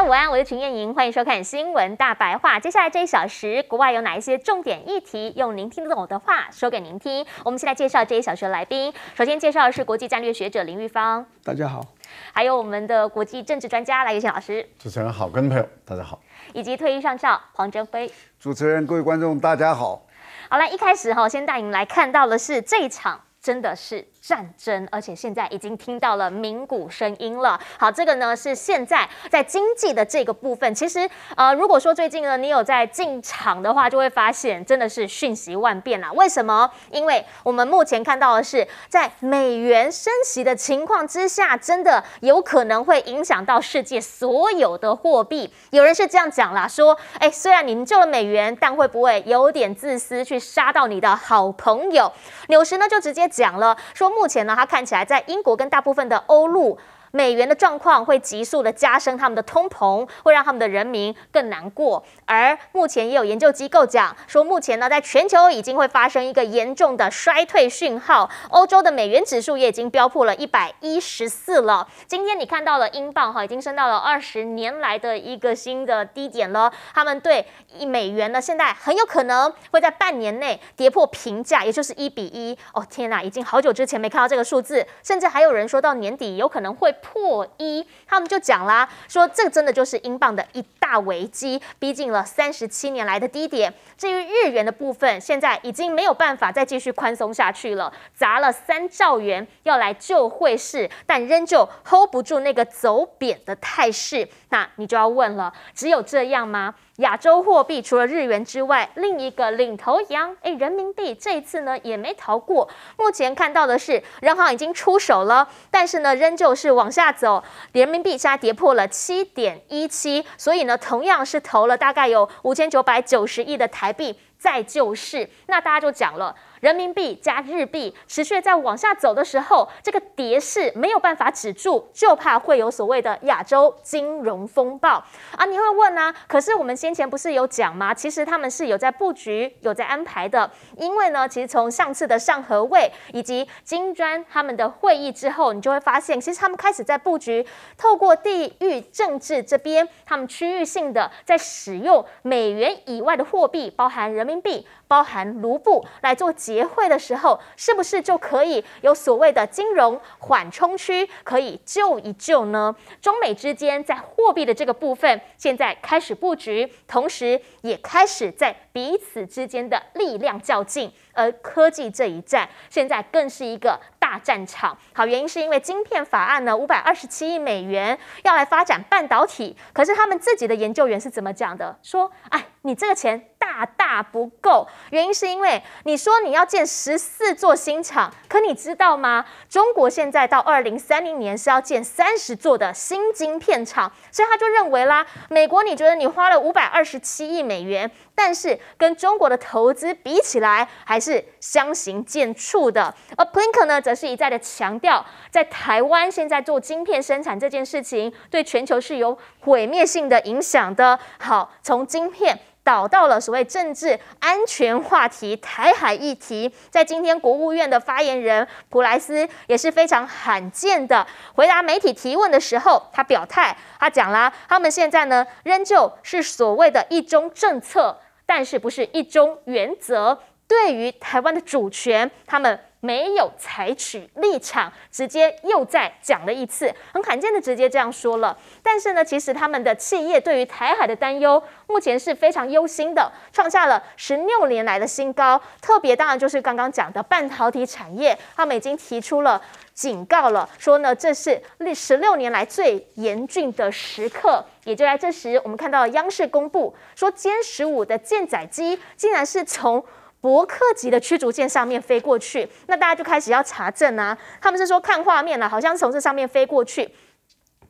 午安，我是陈燕莹，欢迎收看《新闻大白话》。接下来这一小时，国外有哪一些重点议题，用您听得懂的话说给您听。我们先来介绍这一小时的来宾。首先介绍的是国际战略学者林玉芳，大家好。还有我们的国际政治专家赖玉清老师，主持人好，跟朋友大家好。以及退役上校黄征飞，主持人各位观众大家好。好了，一开始哈，先带你们来看到的是这一场真的是。战争，而且现在已经听到了鸣鼓声音了。好，这个呢是现在在经济的这个部分。其实，呃，如果说最近呢你有在进场的话，就会发现真的是瞬息万变啦。为什么？因为我们目前看到的是，在美元升息的情况之下，真的有可能会影响到世界所有的货币。有人是这样讲啦，说，哎，虽然你救了美元，但会不会有点自私，去杀到你的好朋友？纽时呢就直接讲了，说。目前呢，它看起来在英国跟大部分的欧陆。美元的状况会急速的加深他们的通膨，会让他们的人民更难过。而目前也有研究机构讲说，目前呢，在全球已经会发生一个严重的衰退讯号。欧洲的美元指数也已经飙破了一百一十四了。今天你看到了英镑哈，已经升到了二十年来的一个新的低点了。他们对一美元呢，现在很有可能会在半年内跌破平价，也就是一比一。哦天哪，已经好久之前没看到这个数字，甚至还有人说到年底有可能会。破一，他们就讲啦，说这真的就是英镑的一。大危机逼近了三十七年来的低点。至于日元的部分，现在已经没有办法再继续宽松下去了，砸了三兆元要来救汇市，但仍旧 hold 不住那个走贬的态势。那你就要问了，只有这样吗？亚洲货币除了日元之外，另一个领头羊哎，人民币这一次呢也没逃过。目前看到的是，人行已经出手了，但是呢仍旧是往下走。人民币现在跌破了七点一七，所以呢。同样是投了大概有五千九百九十亿的台币，在救市，那大家就讲了。人民币加日币持续在往下走的时候，这个跌势没有办法止住，就怕会有所谓的亚洲金融风暴啊！你会问呢？可是我们先前不是有讲吗？其实他们是有在布局、有在安排的。因为呢，其实从上次的上合会以及金砖他们的会议之后，你就会发现，其实他们开始在布局，透过地域政治这边，他们区域性的在使用美元以外的货币，包含人民币、包含卢布来做。结汇的时候，是不是就可以有所谓的金融缓冲区，可以救一救呢？中美之间在货币的这个部分，现在开始布局，同时也开始在彼此之间的力量较劲。而科技这一战，现在更是一个大战场。好，原因是因为晶片法案呢，五百二十七亿美元要来发展半导体，可是他们自己的研究员是怎么讲的？说，哎，你这个钱。大大不够，原因是因为你说你要建十四座新厂，可你知道吗？中国现在到二零三零年是要建三十座的新晶片厂，所以他就认为啦，美国你觉得你花了五百二十七亿美元，但是跟中国的投资比起来还是相形见绌的。而 p l i n k e r 呢，则是一再的强调，在台湾现在做晶片生产这件事情，对全球是有毁灭性的影响的。好，从晶片。找到了所谓政治安全话题、台海议题，在今天国务院的发言人普莱斯也是非常罕见的回答媒体提问的时候，他表态，他讲啦，他们现在呢仍旧是所谓的一中政策，但是不是一中原则，对于台湾的主权，他们。没有采取立场，直接又再讲了一次，很罕见的直接这样说了。但是呢，其实他们的企业对于台海的担忧，目前是非常忧心的，创下了十六年来的新高。特别当然就是刚刚讲的半导体产业，他们已经提出了警告了，说呢这是历十六年来最严峻的时刻。也就在这时，我们看到央视公布说，歼十五的舰载机竟然是从。伯克级的驱逐舰上面飞过去，那大家就开始要查证啊。他们是说看画面了，好像从这上面飞过去。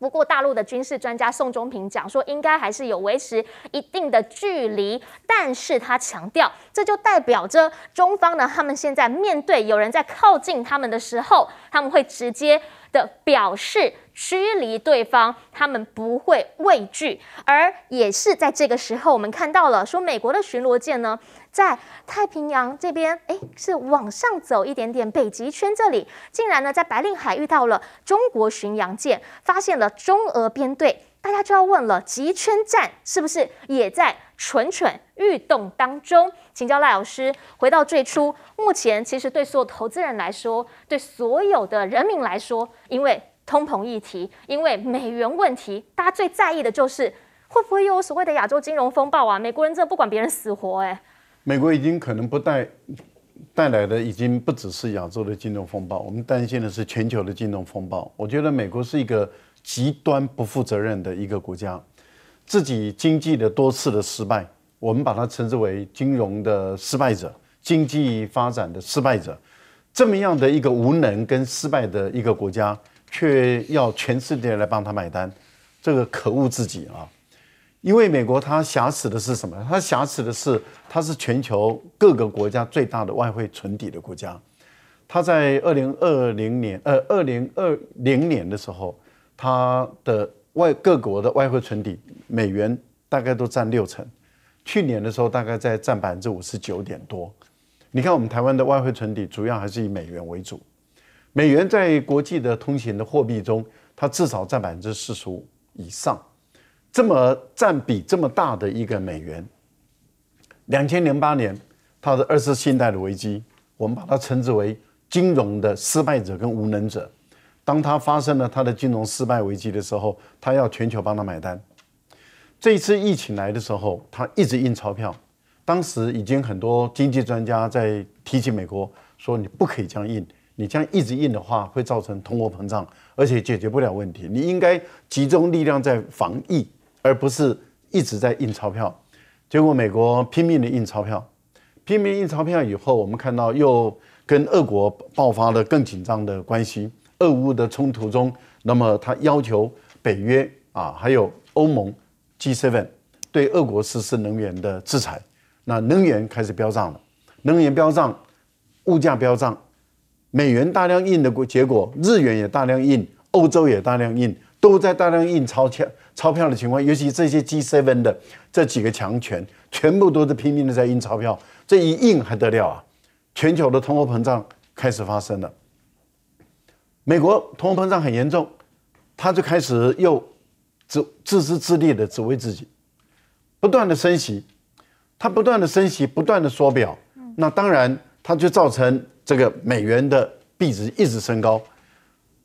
不过大陆的军事专家宋忠平讲说，应该还是有维持一定的距离。但是他强调，这就代表着中方呢，他们现在面对有人在靠近他们的时候，他们会直接的表示驱离对方，他们不会畏惧。而也是在这个时候，我们看到了说美国的巡逻舰呢。在太平洋这边，哎，是往上走一点点。北极圈这里，竟然呢在白令海遇到了中国巡洋舰，发现了中俄编队。大家就要问了，极圈战是不是也在蠢蠢欲动当中？请教赖老师，回到最初，目前其实对所有投资人来说，对所有的人民来说，因为通膨议题，因为美元问题，大家最在意的就是会不会又有所谓的亚洲金融风暴啊？美国人真的不管别人死活，哎。美国已经可能不带带来的已经不只是亚洲的金融风暴，我们担心的是全球的金融风暴。我觉得美国是一个极端不负责任的一个国家，自己经济的多次的失败，我们把它称之为金融的失败者、经济发展的失败者。这么样的一个无能跟失败的一个国家，却要全世界来帮他买单，这个可恶自己啊！因为美国它瑕疵的是什么？它瑕疵的是，它是全球各个国家最大的外汇存底的国家。它在二零二零年，呃，二零二零年的时候，它的外各国的外汇存底美元大概都占六成。去年的时候，大概在占百分之五十九点多。你看，我们台湾的外汇存底主要还是以美元为主。美元在国际的通行的货币中，它至少占百分之四十五以上。这么占比这么大的一个美元，两千零八年，它的二次信贷的危机，我们把它称之为金融的失败者跟无能者。当它发生了它的金融失败危机的时候，它要全球帮它买单。这一次疫情来的时候，它一直印钞票。当时已经很多经济专家在提起美国说：“你不可以这样印，你这样一直印的话会造成通货膨胀，而且解决不了问题。你应该集中力量在防疫。”而不是一直在印钞票，结果美国拼命的印钞票，拼命印钞票以后，我们看到又跟俄国爆发了更紧张的关系。俄乌的冲突中，那么他要求北约啊，还有欧盟 G7 对俄国实施能源的制裁，那能源开始飙涨了，能源飙涨，物价飙涨，美元大量印的结果，日元也大量印，欧洲也大量印，都在大量印钞票。钞票的情况，尤其这些 G7 的这几个强权，全部都是拼命的在印钞票。这一印还得了啊，全球的通货膨胀开始发生了。美国通货膨胀很严重，他就开始又自自私自利的只为自己，不断的升息，他不断的升息，不断的缩表，那当然他就造成这个美元的币值一直升高。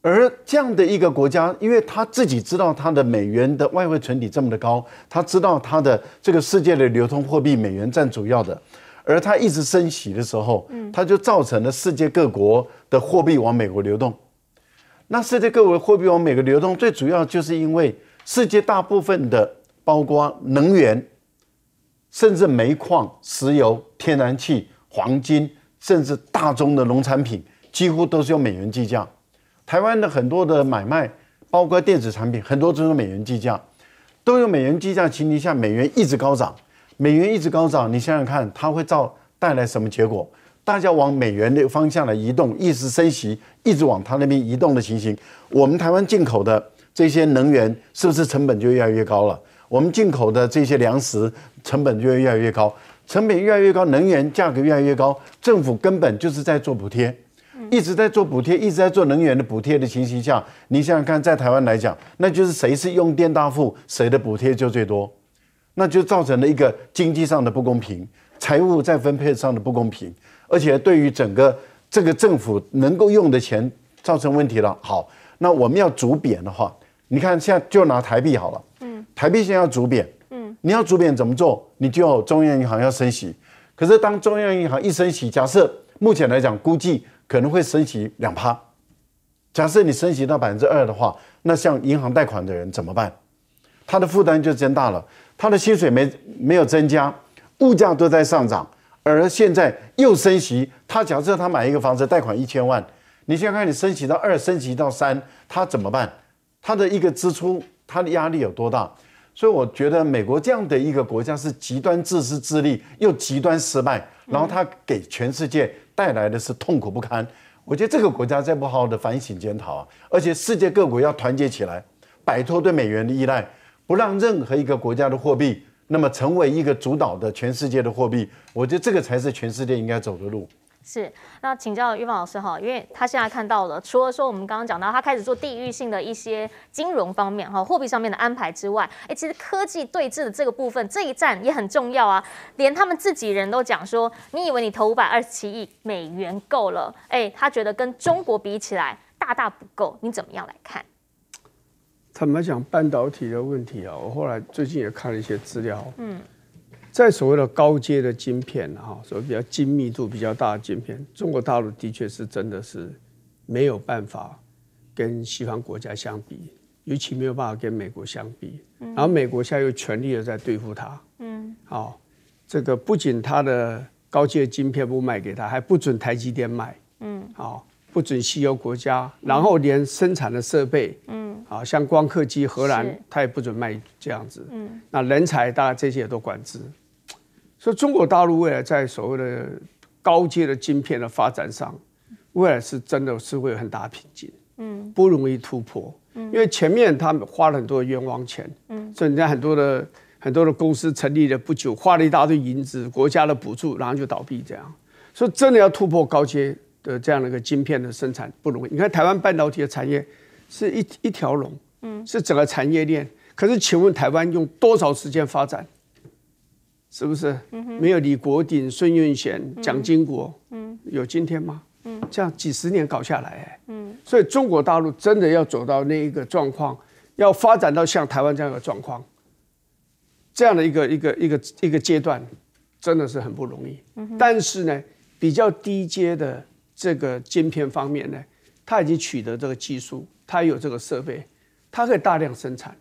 而这样的一个国家，因为他自己知道他的美元的外汇存底这么的高，他知道他的这个世界的流通货币美元占主要的，而他一直升息的时候，他就造成了世界各国的货币往美国流动。那世界各国货币往美国流动，最主要就是因为世界大部分的，包括能源、甚至煤矿、石油、天然气、黄金，甚至大宗的农产品，几乎都是用美元计价。台湾的很多的买卖，包括电子产品，很多都是美元计价，都有美元计价情形下，美元一直高涨，美元一直高涨，你想想看，它会造带来什么结果？大家往美元的方向来移动，一直升息，一直往它那边移动的情形，我们台湾进口的这些能源是不是成本就越来越高了？我们进口的这些粮食成本就越越来越高，成本越来越高，能源价格越来越高，政府根本就是在做补贴。一直在做补贴，一直在做能源的补贴的情形下，你想想看，在台湾来讲，那就是谁是用电大户，谁的补贴就最多，那就造成了一个经济上的不公平，财务在分配上的不公平，而且对于整个这个政府能够用的钱造成问题了。好，那我们要逐贬的话，你看现在就拿台币好了，嗯，台币现在要逐贬，嗯，你要逐贬怎么做？你就要中央银行要升息，可是当中央银行一升息，假设目前来讲估计。可能会升息两趴，假设你升息到百分之二的话，那像银行贷款的人怎么办？他的负担就增大了，他的薪水没没有增加，物价都在上涨，而现在又升息，他假设他买一个房子贷款一千万，你先看你升息到二，升息到三，他怎么办？他的一个支出，他的压力有多大？所以我觉得美国这样的一个国家是极端自私自利，又极端失败，然后他给全世界。带来的是痛苦不堪。我觉得这个国家再不好好的反省检讨啊，而且世界各国要团结起来，摆脱对美元的依赖，不让任何一个国家的货币那么成为一个主导的全世界的货币。我觉得这个才是全世界应该走的路。是，那请教玉芳老师哈，因为他现在看到了，除了说我们刚刚讲到他开始做地域性的一些金融方面哈，货币上面的安排之外，哎，其实科技对峙的这个部分，这一战也很重要啊。连他们自己人都讲说，你以为你投五百二十七亿美元够了？哎，他觉得跟中国比起来大大不够。你怎么样来看？坦白讲半导体的问题啊，我后来最近也看了一些资料，嗯。在所谓的高阶的晶片哈，所谓比较精密度比较大的晶片，中国大陆的确是真的是没有办法跟西方国家相比，尤其没有办法跟美国相比。嗯。然后美国现在又全力的在对付它。嗯。好，这个不仅它的高阶晶片不卖给他，还不准台积电卖。嗯。好，不准西欧国家，然后连生产的设备，嗯。啊，像光刻机，荷兰他也不准卖，这样子。嗯。那人才，大概这些也都管制。所以中国大陆未来在所谓的高阶的晶片的发展上，未来是真的是会有很大瓶颈，嗯，不容易突破，嗯，因为前面他们花了很多冤枉钱，嗯，所以你看很多的很多的公司成立了不久，花了一大堆银子，国家的补助，然后就倒闭这样，所以真的要突破高阶的这样的一个晶片的生产不容易。你看台湾半导体的产业是一一条龙，嗯，是整个产业链，可是请问台湾用多少时间发展？是不是？嗯，没有李国鼎、孙运璇、蒋经国，嗯，有今天吗？嗯，这样几十年搞下来，嗯，所以中国大陆真的要走到那一个状况，要发展到像台湾这样的状况，这样的一个一个一个一个阶段，真的是很不容易。但是呢，比较低阶的这个晶片方面呢，他已经取得这个技术，他有这个设备，它可以大量生产，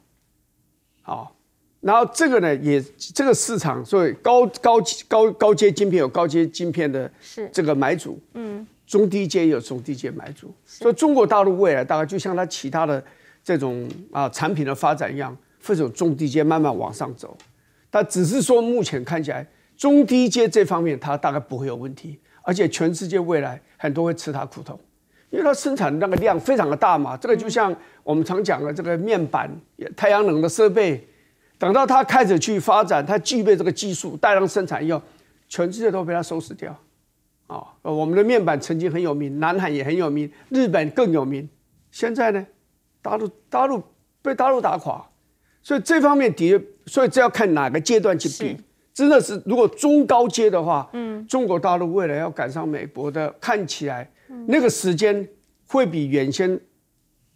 好。然后这个呢，也这个市场，所以高高高高阶晶片有高阶晶片的这个买主，嗯，中低阶也有中低阶买主，所以中国大陆未来大概就像它其他的这种啊产品的发展一样，会走中低阶慢慢往上走。但只是说目前看起来中低阶这方面它大概不会有问题，而且全世界未来很多会吃它苦头，因为它生产那个量非常的大嘛。这个就像我们常讲的这个面板、太阳能的设备。等到他开始去发展，他具备这个技术，大量生产以后，全世界都被他收拾掉，啊，我们的面板曾经很有名，南海也很有名，日本更有名，现在呢，大陆大陆被大陆打垮，所以这方面确，所以这要看哪个阶段去比，真的是如果中高阶的话，嗯，中国大陆未来要赶上美国的，看起来那个时间会比原先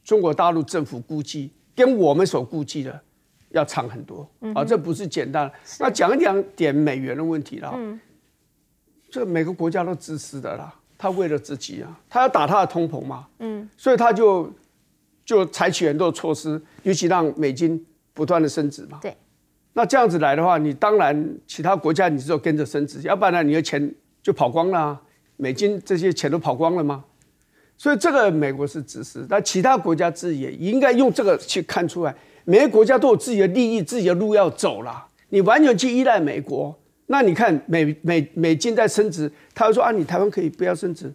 中国大陆政府估计跟我们所估计的。要长很多啊，这不是简单。那讲一讲点美元的问题啦，这每个国家都自私的啦，他为了自己啊，他要打他的通膨嘛，嗯，所以他就就采取很多措施，尤其让美金不断的升值嘛。对，那这样子来的话，你当然其他国家你只有跟着升值，要不然你的钱就跑光了，美金这些钱都跑光了吗？所以这个美国是自私，那其他国家自己也应该用这个去看出来。每个国家都有自己的利益，自己的路要走啦。你完全去依赖美国，那你看美美美金在升值，他就说啊，你台湾可以不要升值，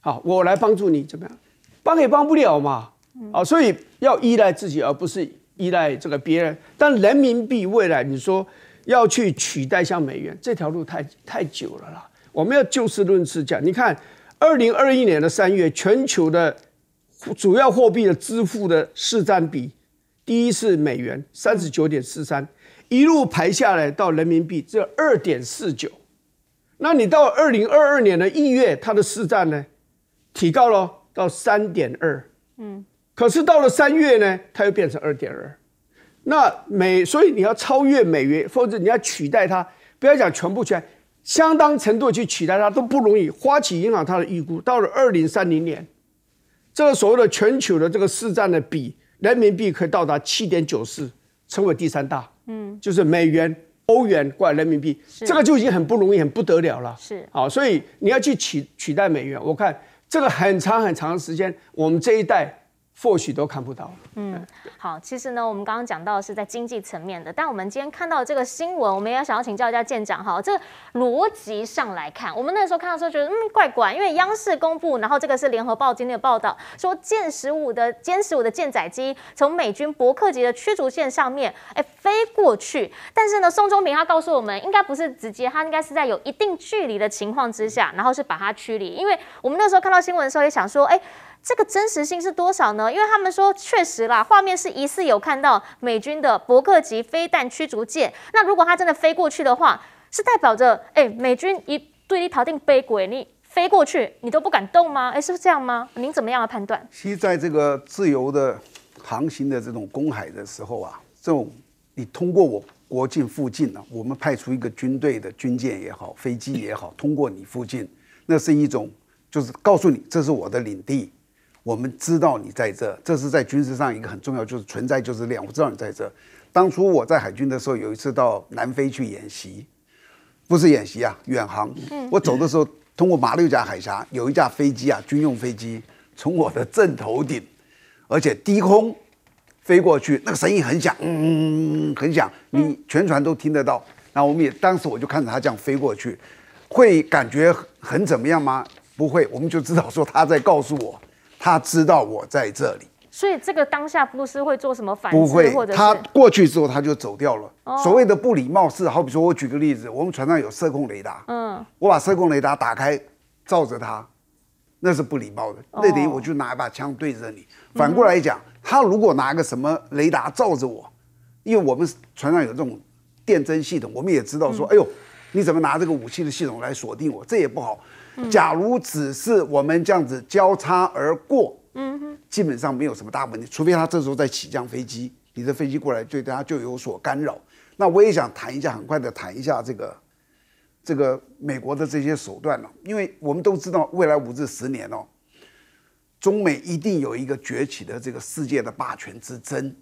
好，我来帮助你怎么样？帮也帮不了嘛，啊，所以要依赖自己，而不是依赖这个别人。但人民币未来你说要去取代像美元这条路，太太久了啦。我们要就事论事讲，你看二零二一年的三月，全球的主要货币的支付的市占比。第一是美元三十九点四三，一路排下来到人民币只有二点四九，那你到二零二二年的一月，它的市占呢提高了到三点二，嗯，可是到了三月呢，它又变成二点二，那美所以你要超越美元，或者你要取代它，不要讲全部取代，相当程度去取代它都不容易。花旗银行它的预估到了二零三零年，这个所谓的全球的这个市占的比。人民币可以到达七点九四，成为第三大，嗯，就是美元、欧元、怪人民币，这个就已经很不容易、很不得了了。是啊，所以你要去取取代美元，我看这个很长很长的时间，我们这一代。或许都看不到。嗯，好，其实呢，我们刚刚讲到是在经济层面的，但我们今天看到这个新闻，我们也要想要请教一下舰长哈。这逻辑上来看，我们那时候看到时候觉得嗯怪怪，因为央视公布，然后这个是联合报今天的报道说，歼十五的歼十五的舰载机从美军伯克级的驱逐舰上面哎飞过去，但是呢，宋忠平他告诉我们，应该不是直接，他应该是在有一定距离的情况之下，然后是把它驱离。因为我们那时候看到新闻的时候也想说，哎。这个真实性是多少呢？因为他们说确实啦，画面是疑似有看到美军的伯克级飞弹驱逐舰。那如果它真的飞过去的话，是代表着哎，美军一对立逃定飞国，你飞过去你都不敢动吗？哎，是不是这样吗？您怎么样的判断？其在这个自由的航行的这种公海的时候啊，这种你通过我国境附近呢，我们派出一个军队的军舰也好，飞机也好，通过你附近，那是一种就是告诉你这是我的领地。我们知道你在这，这是在军事上一个很重要，就是存在就是力量。我知道你在这。当初我在海军的时候，有一次到南非去演习，不是演习啊，远航。我走的时候通过马六甲海峡，有一架飞机啊，军用飞机从我的正头顶，而且低空飞过去，那个声音很响，嗯，很响，你全船都听得到。那我们也当时我就看着它这样飞过去，会感觉很怎么样吗？不会，我们就知道说他在告诉我。他知道我在这里，所以这个当下不是会做什么反应？不会。他过去之后他就走掉了。所谓的不礼貌是，好比说，我举个例子，我们船上有射控雷达，嗯，我把射控雷达打开照着他，那是不礼貌的，那等于我就拿一把枪对着你。反过来讲，他如果拿个什么雷达照着我，因为我们船上有这种电侦系统，我们也知道说，哎呦，你怎么拿这个武器的系统来锁定我，这也不好。假如只是我们这样子交叉而过，嗯哼，基本上没有什么大问题，除非他这时候在起降飞机，你的飞机过来，对他就有所干扰。那我也想谈一下，很快的谈一下这个这个美国的这些手段了，因为我们都知道，未来五至十年哦，中美一定有一个崛起的这个世界的霸权之争。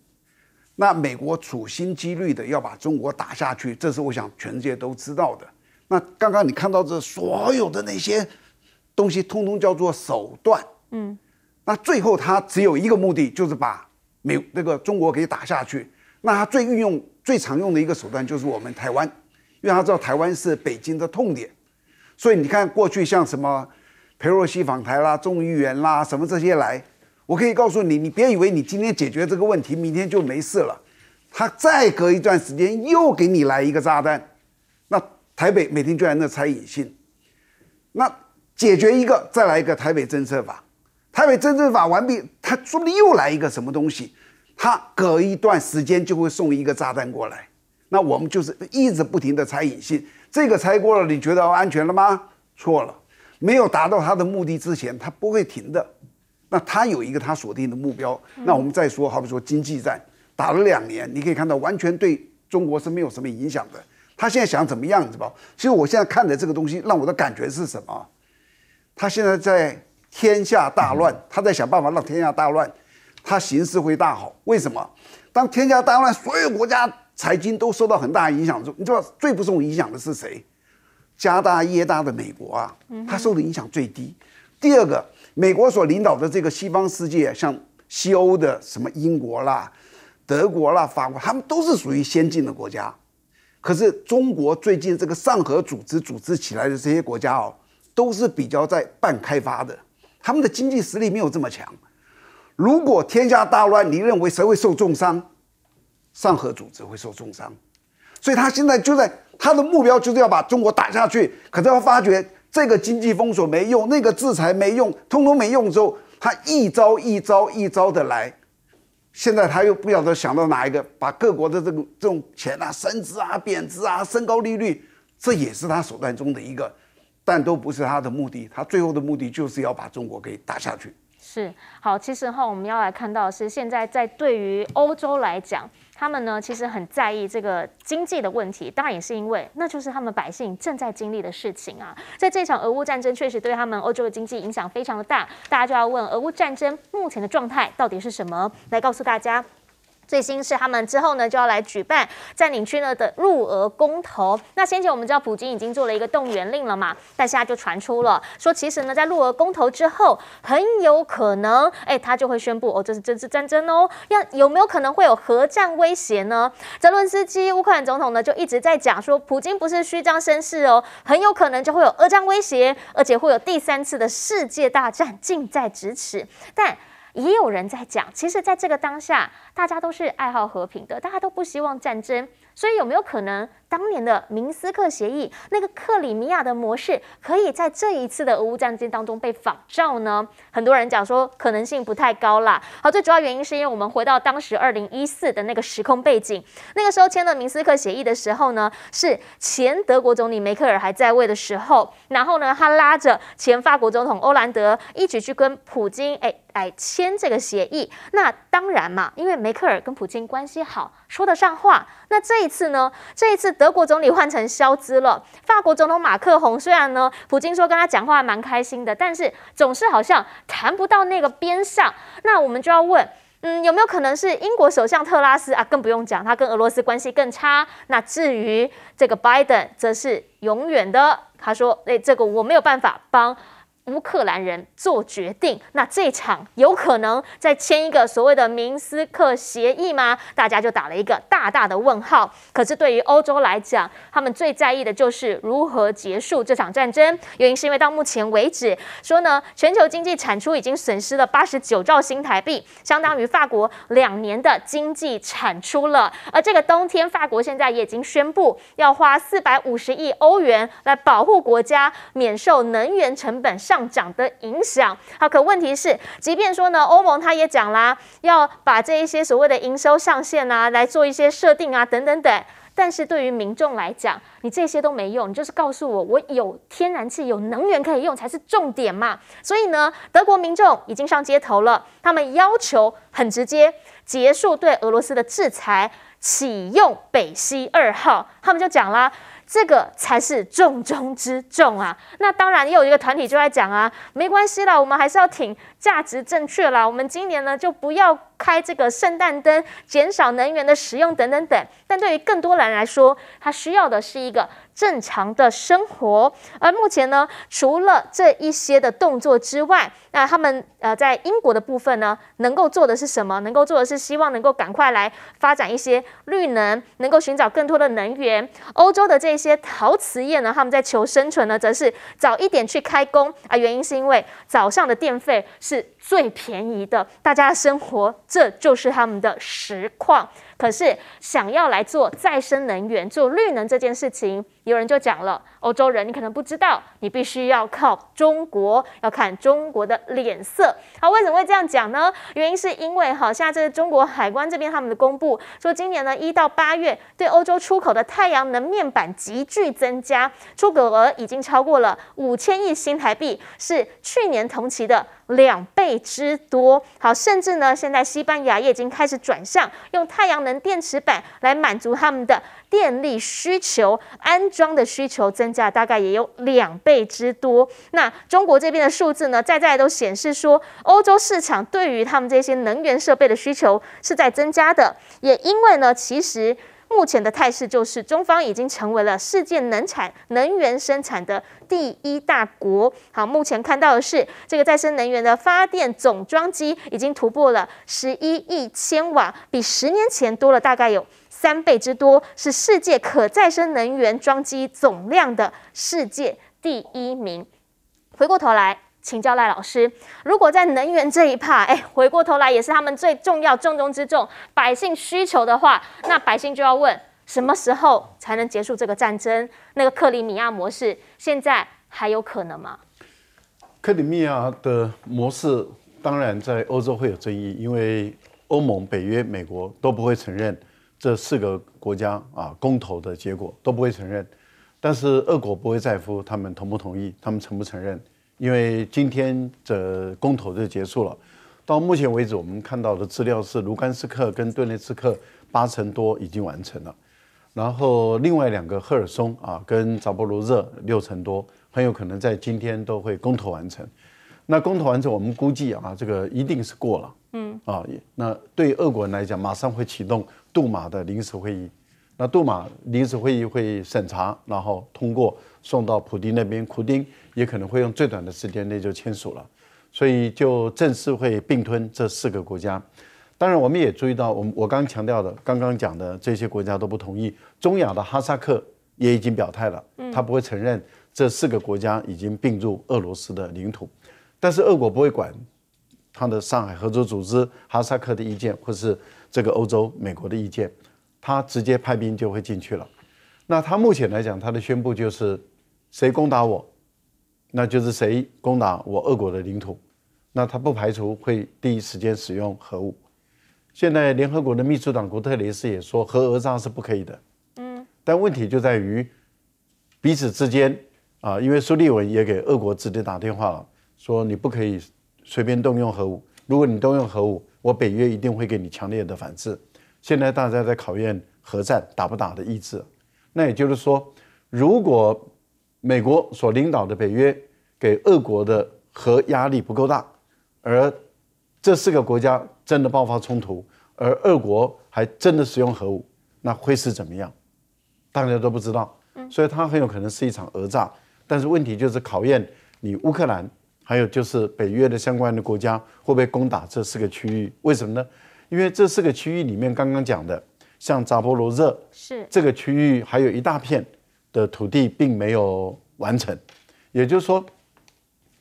那美国处心积虑的要把中国打下去，这是我想全世界都知道的。那刚刚你看到这所有的那些东西，通通叫做手段。嗯，那最后他只有一个目的，就是把美那个中国给打下去。那他最运用、最常用的一个手段就是我们台湾，因为他知道台湾是北京的痛点。所以你看，过去像什么裴若西访台啦、众议员啦什么这些来，我可以告诉你，你别以为你今天解决这个问题，明天就没事了。他再隔一段时间又给你来一个炸弹。台北每天就在那拆隐性，那解决一个再来一个台北增策法，台北增策法完毕，他说不定又来一个什么东西，他隔一段时间就会送一个炸弹过来，那我们就是一直不停的拆隐性，这个拆过了，你觉得安全了吗？错了，没有达到他的目的之前，他不会停的。那他有一个他锁定的目标，那我们再说，好比说经济战打了两年，你可以看到完全对中国是没有什么影响的。他现在想怎么样，是吧？其实我现在看的这个东西，让我的感觉是什么？他现在在天下大乱，他在想办法让天下大乱，他形势会大好。为什么？当天下大乱，所有国家财经都受到很大影响的时候，你知道最不受影响的是谁？家大业大的美国啊，他受的影响最低。第二个，美国所领导的这个西方世界，像西欧的什么英国啦、德国啦、法国，他们都是属于先进的国家。可是中国最近这个上合组织组织起来的这些国家哦，都是比较在半开发的，他们的经济实力没有这么强。如果天下大乱，你认为谁会受重伤？上合组织会受重伤。所以他现在就在他的目标就是要把中国打下去。可是他发觉这个经济封锁没用，那个制裁没用，通通没用之后，他一招一招一招的来。现在他又不晓得想到哪一个，把各国的这种这种钱啊升值啊贬值啊升高利率，这也是他手段中的一个，但都不是他的目的，他最后的目的就是要把中国给打下去。是好，其实哈，我们要来看到是现在在对于欧洲来讲，他们呢其实很在意这个经济的问题，当然也是因为那就是他们百姓正在经历的事情啊。在这场俄乌战争确实对他们欧洲的经济影响非常的大，大家就要问俄乌战争目前的状态到底是什么？来告诉大家。最新是他们之后呢就要来举办占领区呢的入俄公投。那先前我们知道普京已经做了一个动员令了嘛，但现在就传出了说，其实呢在入俄公投之后，很有可能，哎，他就会宣布哦，这是政治战争哦，要有没有可能会有核战威胁呢？泽伦斯基乌克兰总统呢就一直在讲说，普京不是虚张声势哦，很有可能就会有二战威胁，而且会有第三次的世界大战近在咫尺，但。也有人在讲，其实，在这个当下，大家都是爱好和平的，大家都不希望战争。所以有没有可能当年的明斯克协议那个克里米亚的模式可以在这一次的俄乌战争当中被仿照呢？很多人讲说可能性不太高啦。好，最主要原因是因为我们回到当时二零一四的那个时空背景，那个时候签了明斯克协议的时候呢，是前德国总理梅克尔还在位的时候，然后呢，他拉着前法国总统欧兰德一起去跟普京哎来签这个协议。那当然嘛，因为梅克尔跟普京关系好，说得上话。那这一次呢？这一次德国总理换成肖兹了。法国总统马克宏虽然呢，普京说跟他讲话蛮开心的，但是总是好像谈不到那个边上。那我们就要问，嗯，有没有可能是英国首相特拉斯啊？更不用讲，他跟俄罗斯关系更差。那至于这个拜登，则是永远的，他说，那这个我没有办法帮。乌克兰人做决定，那这场有可能再签一个所谓的明斯克协议吗？大家就打了一个大大的问号。可是对于欧洲来讲，他们最在意的就是如何结束这场战争，原因是因为到目前为止，说呢，全球经济产出已经损失了八十九兆新台币，相当于法国两年的经济产出了。而这个冬天，法国现在也已经宣布要花四百五十亿欧元来保护国家免受能源成本上。上涨的影响，好，可问题是，即便说呢，欧盟他也讲啦，要把这一些所谓的营收上限啊，来做一些设定啊，等等等，但是对于民众来讲，你这些都没用，你就是告诉我，我有天然气，有能源可以用才是重点嘛。所以呢，德国民众已经上街头了，他们要求很直接，结束对俄罗斯的制裁，启用北溪二号，他们就讲啦。这个才是重中之重啊！那当然，也有一个团体就在讲啊，没关系啦，我们还是要挺。价值正确了，我们今年呢就不要开这个圣诞灯，减少能源的使用等等等。但对于更多人来说，他需要的是一个正常的生活。而目前呢，除了这一些的动作之外，那他们呃在英国的部分呢，能够做的是什么？能够做的是希望能够赶快来发展一些绿能，能够寻找更多的能源。欧洲的这些陶瓷业呢，他们在求生存呢，则是早一点去开工啊，原因是因为早上的电费是。是最便宜的，大家的生活，这就是他们的实况。可是想要来做再生能源、做绿能这件事情，有人就讲了：欧洲人，你可能不知道，你必须要靠中国，要看中国的脸色。好，为什么会这样讲呢？原因是因为哈，现在这是中国海关这边他们的公布说，今年呢一到八月，对欧洲出口的太阳能面板急剧增加，出口额已经超过了五千亿新台币，是去年同期的两倍之多。好，甚至呢，现在西班牙也已经开始转向用太阳。能电池板来满足他们的电力需求，安装的需求增加大概也有两倍之多。那中国这边的数字呢，在再都显示说，欧洲市场对于他们这些能源设备的需求是在增加的。也因为呢，其实。目前的态势就是，中方已经成为了世界能产能源生产的第一大国。好，目前看到的是，这个再生能源的发电总装机已经突破了十一亿千瓦，比十年前多了大概有三倍之多，是世界可再生能源装机总量的世界第一名。回过头来。请教赖老师，如果在能源这一趴，哎，回过头来也是他们最重要、重中之重，百姓需求的话，那百姓就要问：什么时候才能结束这个战争？那个克里米亚模式现在还有可能吗？克里米亚的模式当然在欧洲会有争议，因为欧盟、北约、美国都不会承认这四个国家啊公投的结果都不会承认，但是俄国不会在乎他们同不同意，他们承不承认。因为今天的公投就结束了，到目前为止，我们看到的资料是卢甘斯克跟顿涅茨克八成多已经完成了，然后另外两个赫尔松啊跟扎波罗热六成多，很有可能在今天都会公投完成。那公投完成，我们估计啊，这个一定是过了，嗯，啊，那对俄国人来讲，马上会启动杜马的临时会议。那杜马临时会议会审查，然后通过，送到普丁那边，普丁也可能会用最短的时间内就签署了，所以就正式会并吞这四个国家。当然，我们也注意到，我们我刚强调的，刚刚讲的这些国家都不同意。中亚的哈萨克也已经表态了，他不会承认这四个国家已经并入俄罗斯的领土。但是，俄国不会管他的上海合作组织、哈萨克的意见，或是这个欧洲、美国的意见。他直接派兵就会进去了。那他目前来讲，他的宣布就是，谁攻打我，那就是谁攻打我俄国的领土。那他不排除会第一时间使用核武。现在联合国的秘书长古特雷斯也说，核讹诈是不可以的。嗯。但问题就在于彼此之间，啊，因为苏利文也给俄国直接打电话了，说你不可以随便动用核武。如果你动用核武，我北约一定会给你强烈的反制。现在大家在考验核战打不打的意志，那也就是说，如果美国所领导的北约给俄国的核压力不够大，而这四个国家真的爆发冲突，而俄国还真的使用核武，那会是怎么样？大家都不知道，所以它很有可能是一场讹诈。但是问题就是考验你乌克兰，还有就是北约的相关的国家会不会攻打这四个区域？为什么呢？因为这四个区域里面，刚刚讲的像扎波罗热是这个区域，还有一大片的土地并没有完成，也就是说，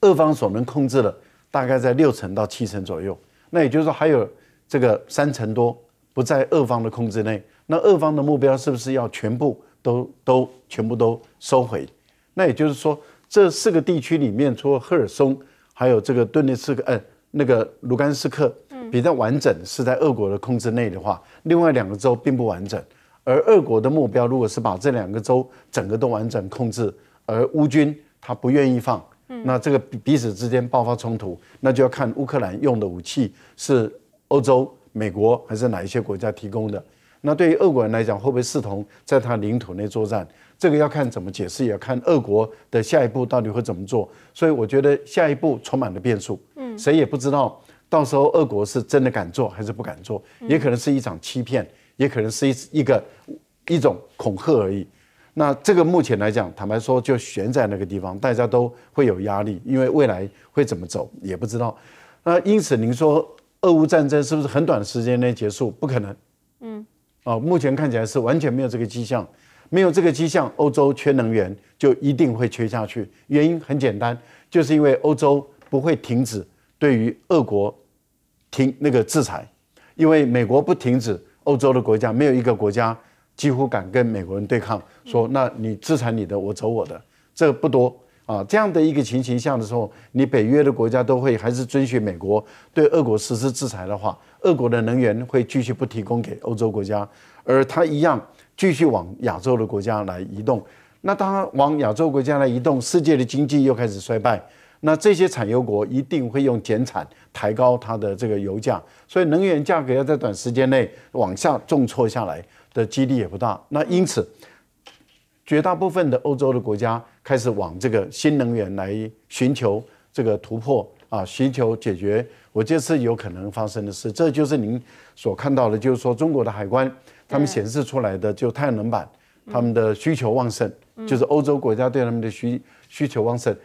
俄方所能控制的大概在六成到七成左右。那也就是说，还有这个三成多不在俄方的控制内。那俄方的目标是不是要全部都都全部都收回？那也就是说，这四个地区里面，除了赫尔松，还有这个顿涅茨克，呃，那个卢甘斯克。比较完整是在俄国的控制内的话，另外两个州并不完整。而俄国的目标，如果是把这两个州整个都完整控制，而乌军他不愿意放，那这个彼此之间爆发冲突，那就要看乌克兰用的武器是欧洲、美国还是哪一些国家提供的。那对于俄国人来讲，会不会视同在他领土内作战？这个要看怎么解释，也要看俄国的下一步到底会怎么做。所以我觉得下一步充满了变数。嗯，谁也不知道。到时候俄国是真的敢做还是不敢做，也可能是一场欺骗，也可能是一一个一种恐吓而已。那这个目前来讲，坦白说，就悬在那个地方，大家都会有压力，因为未来会怎么走也不知道。那因此，您说俄乌战争是不是很短时间内结束？不可能。嗯。哦，目前看起来是完全没有这个迹象，没有这个迹象，欧洲缺能源就一定会缺下去。原因很简单，就是因为欧洲不会停止对于俄国。停那个制裁，因为美国不停止，欧洲的国家没有一个国家几乎敢跟美国人对抗。说，那你制裁你的，我走我的，这不多啊。这样的一个情形下的时候，你北约的国家都会还是遵循美国对俄国实施制裁的话，俄国的能源会继续不提供给欧洲国家，而它一样继续往亚洲的国家来移动。那当它往亚洲国家来移动，世界的经济又开始衰败。那这些产油国一定会用减产抬高它的这个油价，所以能源价格要在短时间内往下重挫下来的几率也不大。那因此，绝大部分的欧洲的国家开始往这个新能源来寻求这个突破啊，寻求解决。我这次有可能发生的事，这就是您所看到的，就是说中国的海关他们显示出来的就太阳能板，他们的需求旺盛，就是欧洲国家对他们的需需求旺盛。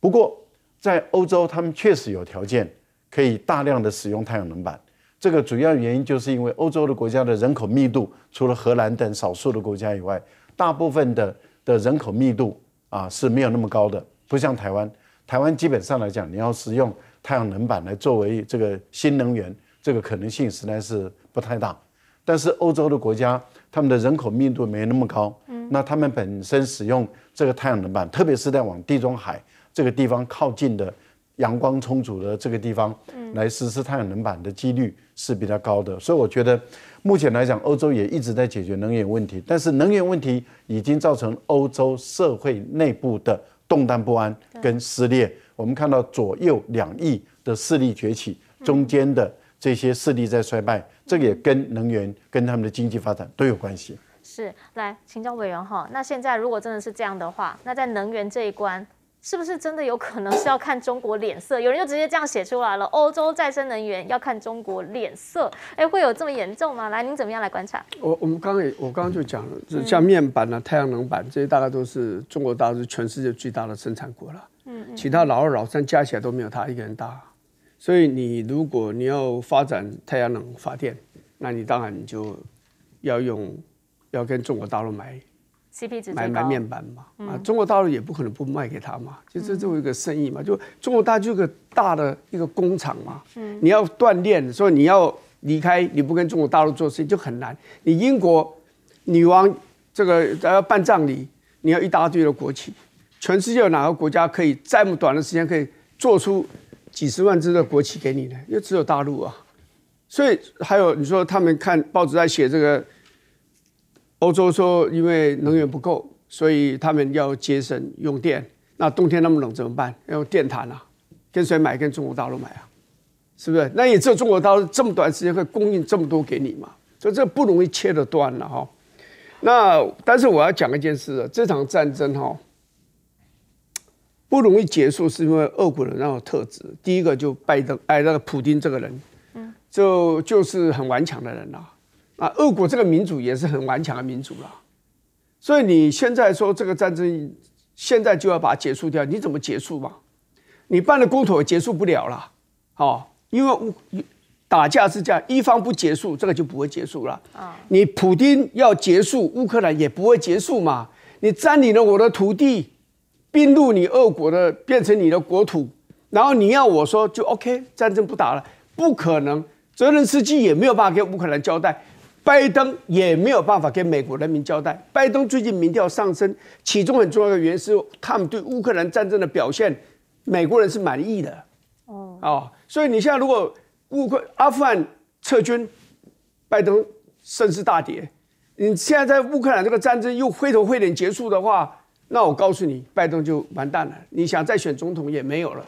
不过，在欧洲，他们确实有条件可以大量的使用太阳能板。这个主要原因就是因为欧洲的国家的人口密度，除了荷兰等少数的国家以外，大部分的的人口密度啊是没有那么高的。不像台湾，台湾基本上来讲，你要使用太阳能板来作为这个新能源，这个可能性实在是不太大。但是欧洲的国家，他们的人口密度没那么高，嗯，那他们本身使用这个太阳能板，特别是在往地中海。这个地方靠近的阳光充足的这个地方，来实施太阳能板的几率是比较高的。所以我觉得，目前来讲，欧洲也一直在解决能源问题，但是能源问题已经造成欧洲社会内部的动荡不安跟撕裂。我们看到左右两翼的势力崛起，中间的这些势力在衰败，这个也跟能源跟他们的经济发展都有关系。是，来请教委员哈。那现在如果真的是这样的话，那在能源这一关。是不是真的有可能是要看中国脸色？有人就直接这样写出来了：欧洲再生能源要看中国脸色。哎，会有这么严重吗？来，您怎么样来观察？我我们刚刚我刚刚就讲了，就像面板啊、太阳能板这些，大概都是中国大陆全世界最大的生产国了。嗯嗯。其他老二、老三加起来都没有他一个人大。所以你如果你要发展太阳能发电，那你当然你就要用，要跟中国大陆买。买买面板嘛，啊，中国大陆也不可能不卖给他嘛，就这作为一个生意嘛。就中国大陆有个大的一个工厂嘛，嗯，你要锻炼，所以你要离开，你不跟中国大陆做生意就很难。你英国女王这个要办葬礼，你要一大堆的国旗，全世界哪个国家可以这么短的时间可以做出几十万只的国旗给你呢？为只有大陆啊。所以还有你说他们看报纸在写这个。欧洲说，因为能源不够，所以他们要节省用电。那冬天那么冷怎么办？用电毯啊，跟谁买？跟中国大陆买啊，是不是？那也只有中国大陆这么短时间可以供应这么多给你嘛？所以这不容易切得断了哈。那但是我要讲一件事，这场战争哈不容易结束，是因为俄国人种特质。第一个就拜登，哎，那个普京这个人，嗯，就就是很顽强的人啊。啊，俄国这个民族也是很顽强的民族了，所以你现在说这个战争，现在就要把它结束掉，你怎么结束嘛？你办的公投结束不了了，哦，因为打架是这样，一方不结束，这个就不会结束了。啊，你普京要结束乌克兰也不会结束嘛？你占领了我的土地，并入你俄国的，变成你的国土，然后你要我说就 OK，战争不打了？不可能，泽连斯基也没有办法跟乌克兰交代。拜登也没有办法跟美国人民交代。拜登最近民调上升，其中很重要的原因是他们对乌克兰战争的表现，美国人是满意的。哦，哦，所以你现在如果乌克兰、阿富汗撤军，拜登声势大跌。你现在在乌克兰这个战争又灰头灰脸结束的话，那我告诉你，拜登就完蛋了。你想再选总统也没有了。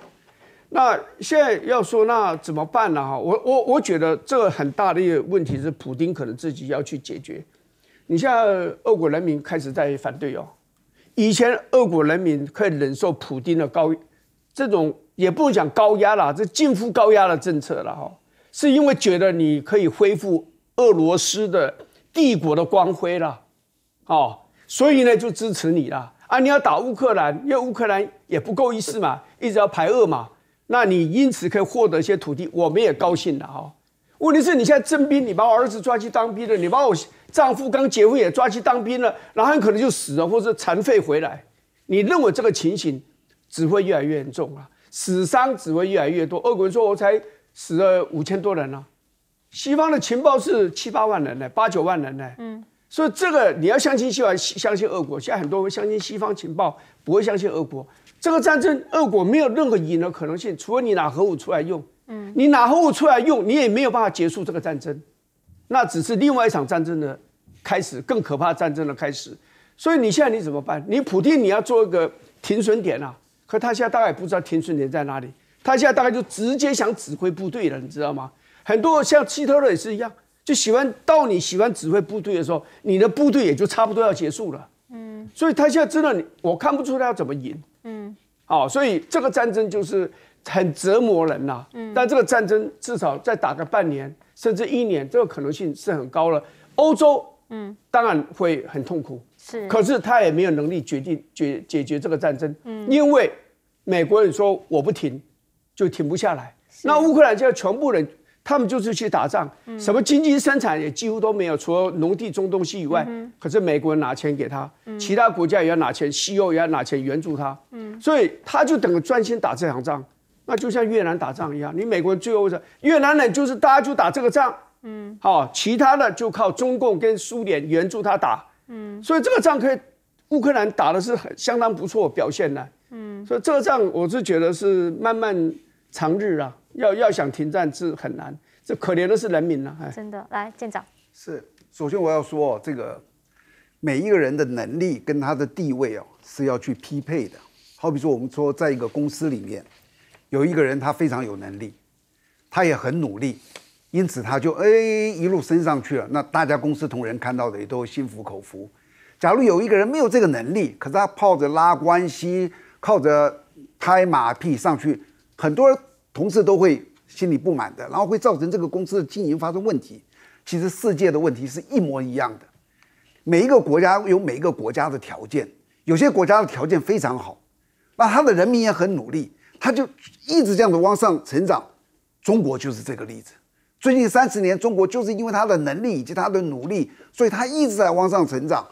那现在要说那怎么办呢？哈，我我我觉得这个很大的一个问题是，普京可能自己要去解决。你像俄国人民开始在反对哦，以前俄国人民可以忍受普京的高，这种也不讲高压了，这近乎高压的政策了哈，是因为觉得你可以恢复俄罗斯的帝国的光辉了，哦，所以呢就支持你了啊！你要打乌克兰，因为乌克兰也不够意思嘛，一直要排俄嘛。那你因此可以获得一些土地，我们也高兴了哈。问题是，你现在征兵，你把我儿子抓去当兵了，你把我丈夫、刚结婚也抓去当兵了，然后可能就死了，或者残废回来。你认为这个情形只会越来越严重啊？死伤只会越来越多。俄国说，我才死了五千多人呢，西方的情报是七八万人呢，八九万人呢。嗯，所以这个你要相信西，相信俄国。现在很多人相信西方情报，不会相信俄国。这个战争恶果没有任何赢的可能性，除了你拿核武出来用，嗯，你拿核武出来用，你也没有办法结束这个战争，那只是另外一场战争的开始，更可怕战争的开始。所以你现在你怎么办？你普定你要做一个停损点啊，可他现在大概不知道停损点在哪里，他现在大概就直接想指挥部队了，你知道吗？很多像希特勒也是一样，就喜欢到你喜欢指挥部队的时候，你的部队也就差不多要结束了，嗯，所以他现在真的，你我看不出他要怎么赢。嗯，好，所以这个战争就是很折磨人呐。嗯，但这个战争至少再打个半年，甚至一年，这个可能性是很高了。欧洲，嗯，当然会很痛苦，是。可是他也没有能力决定决解决这个战争，嗯，因为美国人说我不停，就停不下来。那乌克兰现在全部人，他们就是去打仗，什么经济生产也几乎都没有，除了农地种东西以外，可是美国人拿钱给他，其他国家也要拿钱，西欧也要拿钱援助他。所以他就等着专心打这场仗，那就像越南打仗一样，你美国人最后是越南呢就是大家就打这个仗，嗯，好，其他的就靠中共跟苏联援助他打，嗯，所以这个仗可以，乌克兰打的是很相当不错表现的，嗯，所以这个仗我是觉得是漫漫长日啊，要要想停战是很难，这可怜的是人民了，哎，真的，来舰长，是首先我要说哦，这个每一个人的能力跟他的地位哦是要去匹配的。好比说，我们说在一个公司里面，有一个人他非常有能力，他也很努力，因此他就哎一路升上去了。那大家公司同仁看到的也都心服口服。假如有一个人没有这个能力，可是他靠着拉关系、靠着拍马屁上去，很多同事都会心里不满的，然后会造成这个公司的经营发生问题。其实世界的问题是一模一样的，每一个国家有每一个国家的条件，有些国家的条件非常好。那他的人民也很努力，他就一直这样子往上成长。中国就是这个例子。最近三十年，中国就是因为他的能力以及他的努力，所以他一直在往上成长。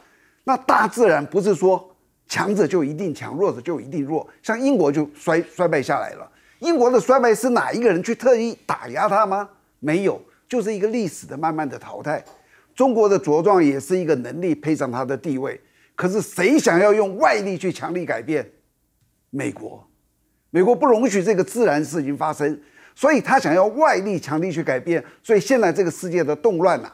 那大自然不是说强者就一定强，弱者就一定弱。像英国就衰衰败下来了。英国的衰败是哪一个人去特意打压他吗？没有，就是一个历史的慢慢的淘汰。中国的茁壮也是一个能力配上他的地位。可是谁想要用外力去强力改变？美国，美国不容许这个自然事情发生，所以他想要外力、强力去改变。所以现在这个世界的动乱呐，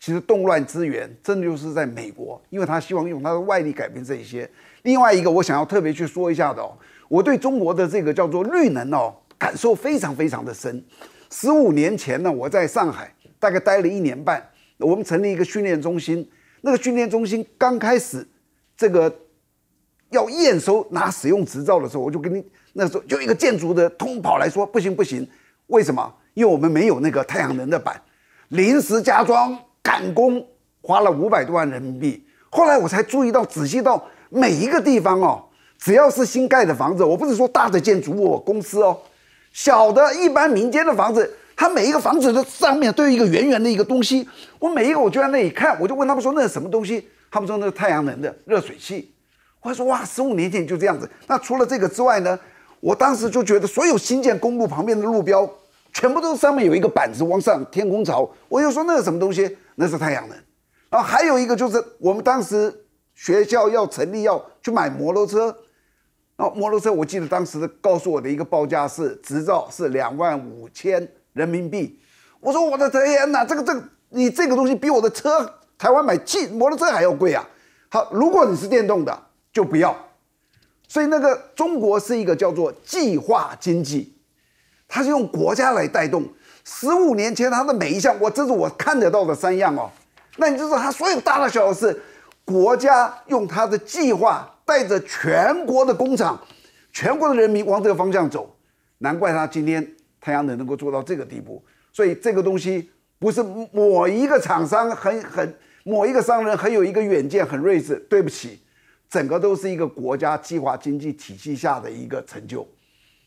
其实动乱之源真的就是在美国，因为他希望用他的外力改变这一些。另外一个，我想要特别去说一下的，哦，我对中国的这个叫做绿能哦，感受非常非常的深。十五年前呢，我在上海大概待了一年半，我们成立一个训练中心，那个训练中心刚开始，这个。要验收拿使用执照的时候，我就跟你那时候就一个建筑的通跑来说，不行不行，为什么？因为我们没有那个太阳能的板，临时加装赶工花了五百多万人民币。后来我才注意到，仔细到每一个地方哦，只要是新盖的房子，我不是说大的建筑物公司哦，小的，一般民间的房子，它每一个房子的上面都有一个圆圆的一个东西。我每一个我就在那里看，我就问他们说那是什么东西？他们说那是太阳能的热水器。他说哇，十五年前就这样子。那除了这个之外呢？我当时就觉得所有新建公路旁边的路标，全部都上面有一个板子往上天空朝。我又说那是什么东西？那是太阳能。然后还有一个就是我们当时学校要成立要去买摩托车。啊，摩托车我记得当时告诉我的一个报价是执照是两万五千人民币。我说我的天哪，这个这个你这个东西比我的车台湾买汽摩托车还要贵啊。好，如果你是电动的。就不要，所以那个中国是一个叫做计划经济，它是用国家来带动。十五年前，它的每一项，我这是我看得到的三样哦。那你就说它所有大大小小的事，国家用它的计划带着全国的工厂、全国的人民往这个方向走，难怪它今天太阳能能够做到这个地步。所以这个东西不是某一个厂商很很某一个商人很有一个远见很睿智，对不起。整个都是一个国家计划经济体系下的一个成就。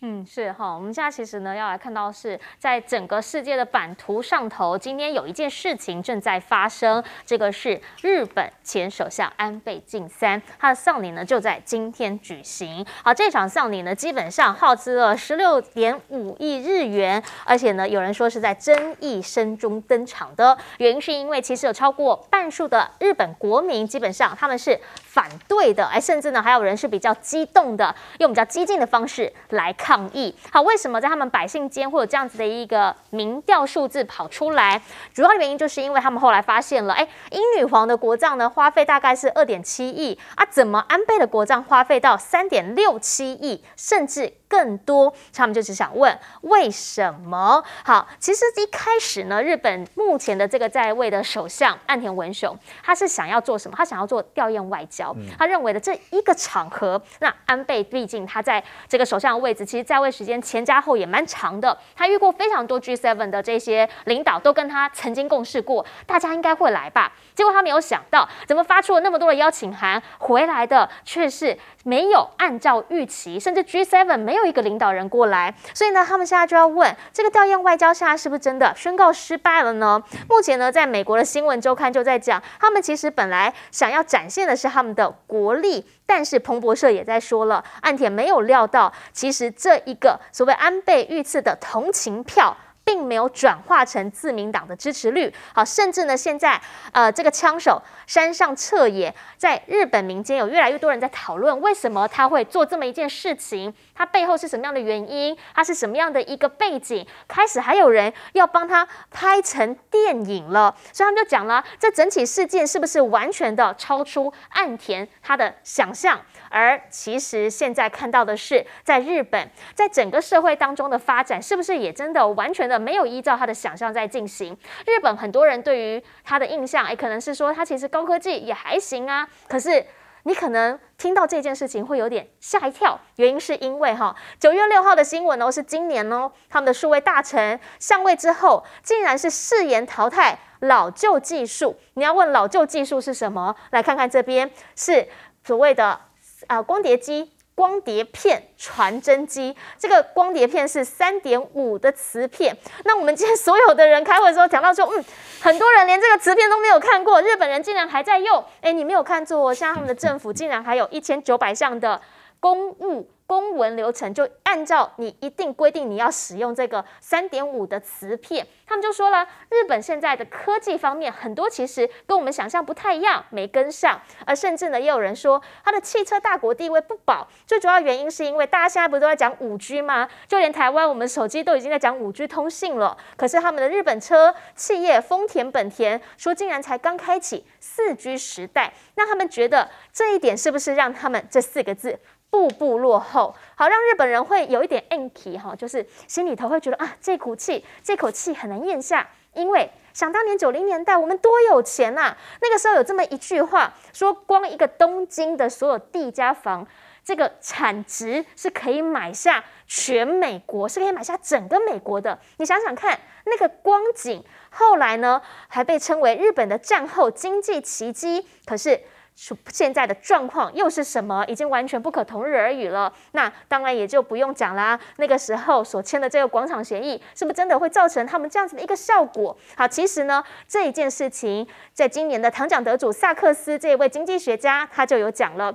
嗯，是哈，我们现在其实呢要来看到是在整个世界的版图上头，今天有一件事情正在发生，这个是日本前首相安倍晋三他的丧礼呢就在今天举行。好，这场丧礼呢基本上耗资了十六点五亿日元，而且呢有人说是在争议声中登场的，原因是因为其实有超过半数的日本国民基本上他们是反对的，哎，甚至呢还有人是比较激动的，用比较激进的方式来看。抗议好，为什么在他们百姓间会有这样子的一个民调数字跑出来？主要的原因就是因为他们后来发现了，哎，英女皇的国葬呢花费大概是二点七亿啊，怎么安倍的国葬花费到三点六七亿甚至更多？他们就只想问为什么？好，其实一开始呢，日本目前的这个在位的首相岸田文雄，他是想要做什么？他想要做调唁外交，他认为的这一个场合，那安倍毕竟他在这个首相的位置，其在位时间前加后也蛮长的，他遇过非常多 G seven 的这些领导都跟他曾经共事过，大家应该会来吧？结果他没有想到，怎么发出了那么多的邀请函，回来的却是没有按照预期，甚至 G seven 没有一个领导人过来。所以呢，他们现在就要问这个调唁外交，现在是不是真的宣告失败了呢？目前呢，在美国的新闻周刊就在讲，他们其实本来想要展现的是他们的国力。但是彭博社也在说了，岸田没有料到，其实这一个所谓安倍遇刺的同情票，并没有转化成自民党的支持率。好，甚至呢，现在呃，这个枪手山上彻也，在日本民间有越来越多人在讨论，为什么他会做这么一件事情。它背后是什么样的原因？它是什么样的一个背景？开始还有人要帮他拍成电影了，所以他们就讲了，这整起事件是不是完全的超出岸田他的想象？而其实现在看到的是，在日本，在整个社会当中的发展，是不是也真的完全的没有依照他的想象在进行？日本很多人对于他的印象，哎，可能是说他其实高科技也还行啊，可是。你可能听到这件事情会有点吓一跳，原因是因为哈，九月六号的新闻哦，是今年哦，他们的数位大臣上位之后，竟然是誓言淘汰老旧技术。你要问老旧技术是什么，来看看这边是所谓的啊光碟机。光碟片传真机，这个光碟片是三点五的磁片。那我们今天所有的人开会的时候讲到说，嗯，很多人连这个磁片都没有看过，日本人竟然还在用。哎，你没有看错，像他们的政府竟然还有一千九百项的。公务公文流程就按照你一定规定，你要使用这个三点五的磁片，他们就说了，日本现在的科技方面很多其实跟我们想象不太一样，没跟上，而甚至呢，也有人说他的汽车大国地位不保，最主要原因是因为大家现在不是都在讲五 G 吗？就连台湾，我们手机都已经在讲五 G 通信了，可是他们的日本车企业丰田、本田说竟然才刚开启四 G 时代，那他们觉得这一点是不是让他们这四个字？步步落后，好让日本人会有一点硬气哈，就是心里头会觉得啊，这股气，这口气很难咽下，因为想当年九零年代我们多有钱呐，那个时候有这么一句话，说光一个东京的所有地家房，这个产值是可以买下全美国，是可以买下整个美国的，你想想看那个光景，后来呢还被称为日本的战后经济奇迹，可是。是现在的状况又是什么？已经完全不可同日而语了。那当然也就不用讲啦。那个时候所签的这个广场协议，是不是真的会造成他们这样子的一个效果？好，其实呢这一件事情，在今年的糖奖得主萨克斯这位经济学家，他就有讲了。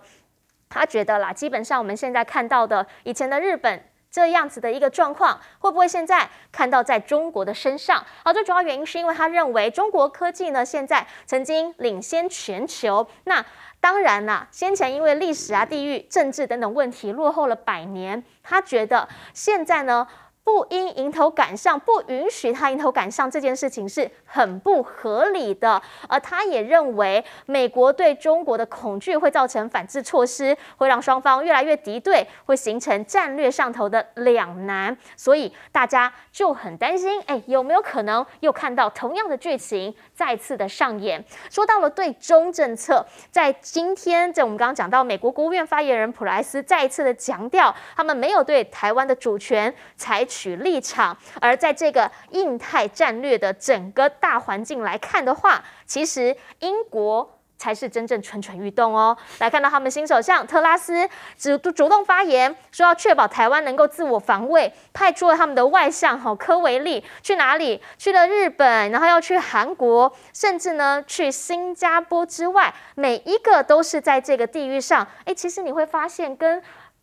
他觉得啦，基本上我们现在看到的以前的日本。这样子的一个状况，会不会现在看到在中国的身上？好，最主要原因是因为他认为中国科技呢，现在曾经领先全球。那当然啦，先前因为历史啊、地域、政治等等问题，落后了百年。他觉得现在呢。不应迎头赶上，不允许他迎头赶上这件事情是很不合理的。而他也认为，美国对中国的恐惧会造成反制措施，会让双方越来越敌对，会形成战略上头的两难。所以大家就很担心，哎，有没有可能又看到同样的剧情再次的上演？说到了对中政策，在今天，我们刚刚讲到，美国国务院发言人普莱斯再一次的强调，他们没有对台湾的主权采取。取立场，而在这个印太战略的整个大环境来看的话，其实英国才是真正蠢蠢欲动哦。来看到他们新首相特拉斯主主动发言，说要确保台湾能够自我防卫，派出了他们的外相哈科维利去哪里？去了日本，然后要去韩国，甚至呢去新加坡之外，每一个都是在这个地域上。哎，其实你会发现跟。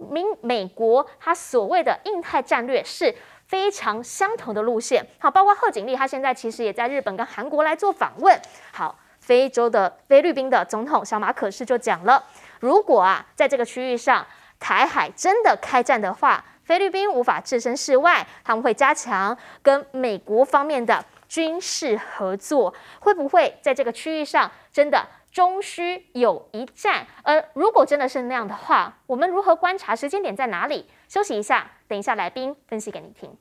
美美国它所谓的印太战略是非常相同的路线，好，包括贺锦丽，他现在其实也在日本跟韩国来做访问。好，非洲的菲律宾的总统小马可是就讲了，如果啊在这个区域上台海真的开战的话，菲律宾无法置身事外，他们会加强跟美国方面的。军事合作会不会在这个区域上真的终须有一战？而如果真的是那样的话，我们如何观察时间点在哪里？休息一下，等一下来宾分析给你听。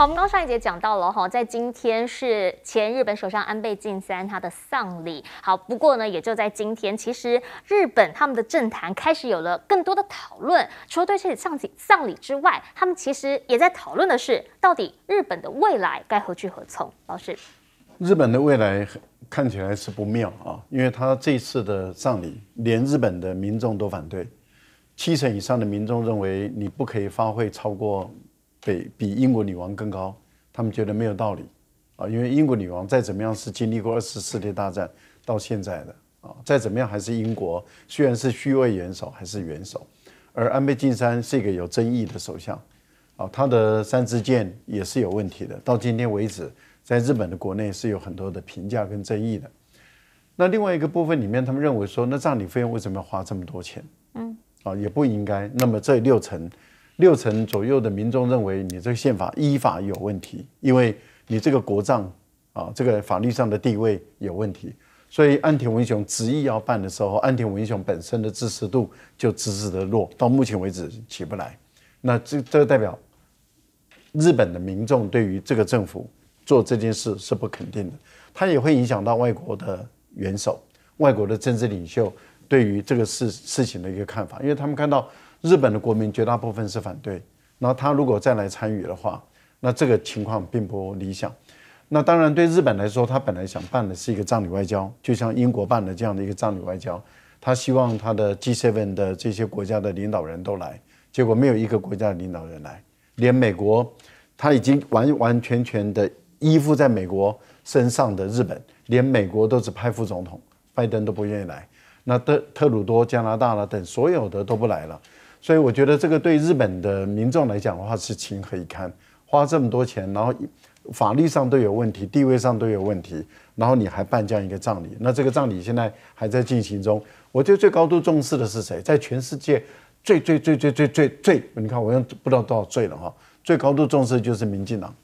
好，我们刚上一节讲到了哈，在今天是前日本首相安倍晋三他的丧礼。好，不过呢，也就在今天，其实日本他们的政坛开始有了更多的讨论，除了对这些丧礼丧礼之外，他们其实也在讨论的是，到底日本的未来该何去何从？老师，日本的未来看起来是不妙啊，因为他这次的丧礼，连日本的民众都反对，七成以上的民众认为你不可以发挥超过。比比英国女王更高，他们觉得没有道理，啊，因为英国女王再怎么样是经历过二次世界大战到现在的啊，再怎么样还是英国，虽然是虚位元首还是元首，而安倍晋三是一个有争议的首相，啊，他的三支箭也是有问题的，到今天为止，在日本的国内是有很多的评价跟争议的。那另外一个部分里面，他们认为说，那葬礼费用为什么要花这么多钱？嗯，啊，也不应该。那么这六成。六成左右的民众认为你这个宪法依法有问题，因为你这个国葬啊，这个法律上的地位有问题。所以安田文雄执意要办的时候，安田文雄本身的支持度就直直的弱，到目前为止起不来。那这这代表日本的民众对于这个政府做这件事是不肯定的，它也会影响到外国的元首、外国的政治领袖对于这个事事情的一个看法，因为他们看到。日本的国民绝大部分是反对，那他如果再来参与的话，那这个情况并不理想。那当然，对日本来说，他本来想办的是一个葬礼外交，就像英国办的这样的一个葬礼外交，他希望他的 G7 的这些国家的领导人都来，结果没有一个国家的领导人来，连美国，他已经完完全全的依附在美国身上的日本，连美国都只派副总统拜登都不愿意来，那特特鲁多加拿大了等所有的都不来了。所以我觉得这个对日本的民众来讲的话是情何以堪，花这么多钱，然后法律上都有问题，地位上都有问题，然后你还办这样一个葬礼，那这个葬礼现在还在进行中。我觉得最高度重视的是谁？在全世界最最最最最最最，你看我用不知道多少罪了哈，最高度重视的就是民进党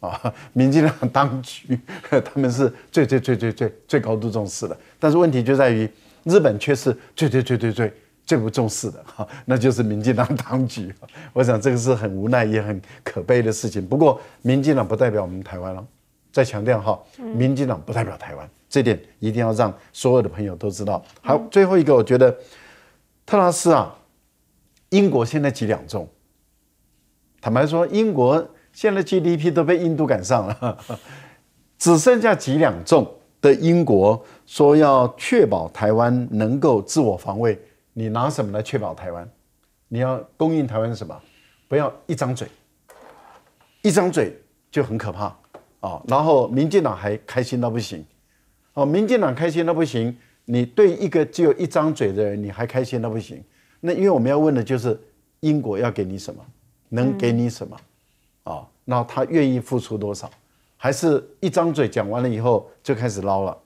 啊，民进党当局，他们是最最最最最最高度重视的。但是问题就在于日本却是最最最最最。最不重视的哈，那就是民进党 当局。我想这个是很无奈也很可悲的事情。不过，民进党不代表我们台湾了。再强调哈，民进党不代表台湾，这点一定要让所有的朋友都知道。好，最后一个，我觉得特拉斯啊，英国现在几两重？坦白说，英国现在 GDP 都被印度赶上了，只剩下几两重的英国说要确保台湾能够自我防卫。你拿什么来确保台湾？你要供应台湾什么？不要一张嘴，一张嘴就很可怕啊！然后民进党还开心到不行，哦，民进党开心到不行。你对一个只有一张嘴的人，你还开心到不行？那因为我们要问的就是英国要给你什么，能给你什么啊？然后他愿意付出多少？还是一张嘴讲完了以后就开始捞了？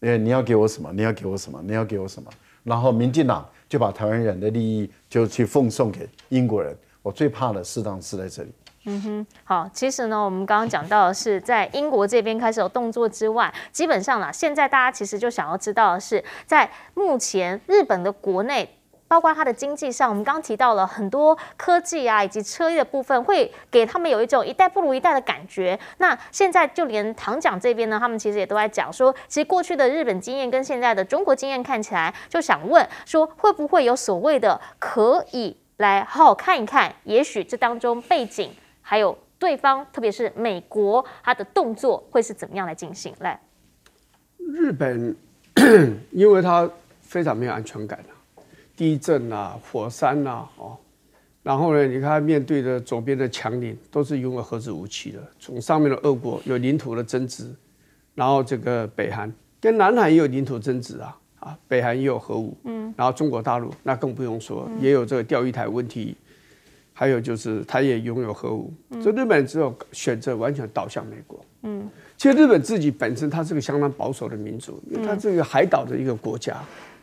诶，你要给我什么？你要给我什么？你要给我什么？然后民进党。就把台湾人的利益就去奉送给英国人，我最怕的事当是在这里。嗯哼，好，其实呢，我们刚刚讲到的是在英国这边开始有动作之外，基本上啦，现在大家其实就想要知道的是，在目前日本的国内。包括它的经济上，我们刚刚提到了很多科技啊，以及车业的部分，会给他们有一种一代不如一代的感觉。那现在就连唐奖这边呢，他们其实也都在讲说，其实过去的日本经验跟现在的中国经验看起来，就想问说，会不会有所谓的可以来好好看一看？也许这当中背景还有对方，特别是美国，它的动作会是怎么样来进行？来，日本，因为它非常没有安全感的。地震啊，火山啊，哦，然后呢，你看面对的左边的强邻都是拥有核子武器的。从上面的俄国有领土的争执，然后这个北韩跟南韩也有领土争执啊，啊，北韩也有核武，嗯，然后中国大陆那更不用说，也有这个钓鱼台问题，还有就是他也拥有核武，所以日本只有选择完全倒向美国，嗯，其实日本自己本身它是个相当保守的民族，因为它这个海岛的一个国家。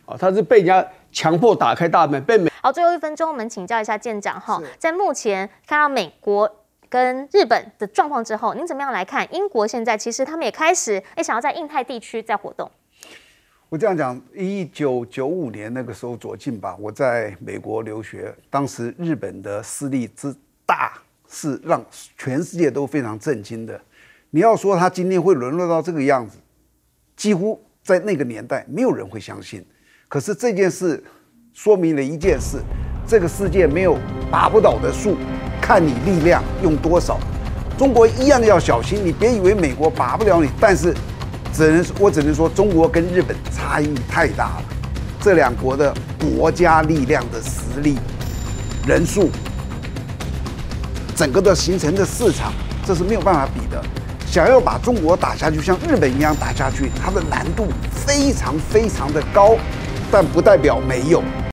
啊，他是被人家强迫打开大门，被美……好，最后一分钟，我们请教一下舰长哈，在目前看到美国跟日本的状况之后，您怎么样来看？英国现在其实他们也开始也想要在印太地区在活动。我这样讲，一九九五年那个时候左进吧，我在美国留学，当时日本的势力之大是让全世界都非常震惊的。你要说他今天会沦落到这个样子，几乎在那个年代没有人会相信。可是这件事说明了一件事：这个世界没有拔不倒的树，看你力量用多少。中国一样要小心，你别以为美国拔不了你，但是只能我只能说，中国跟日本差异太大了。这两国的国家力量的实力、人数、整个的形成的市场，这是没有办法比的。想要把中国打下去，像日本一样打下去，它的难度非常非常的高。但不代表没有。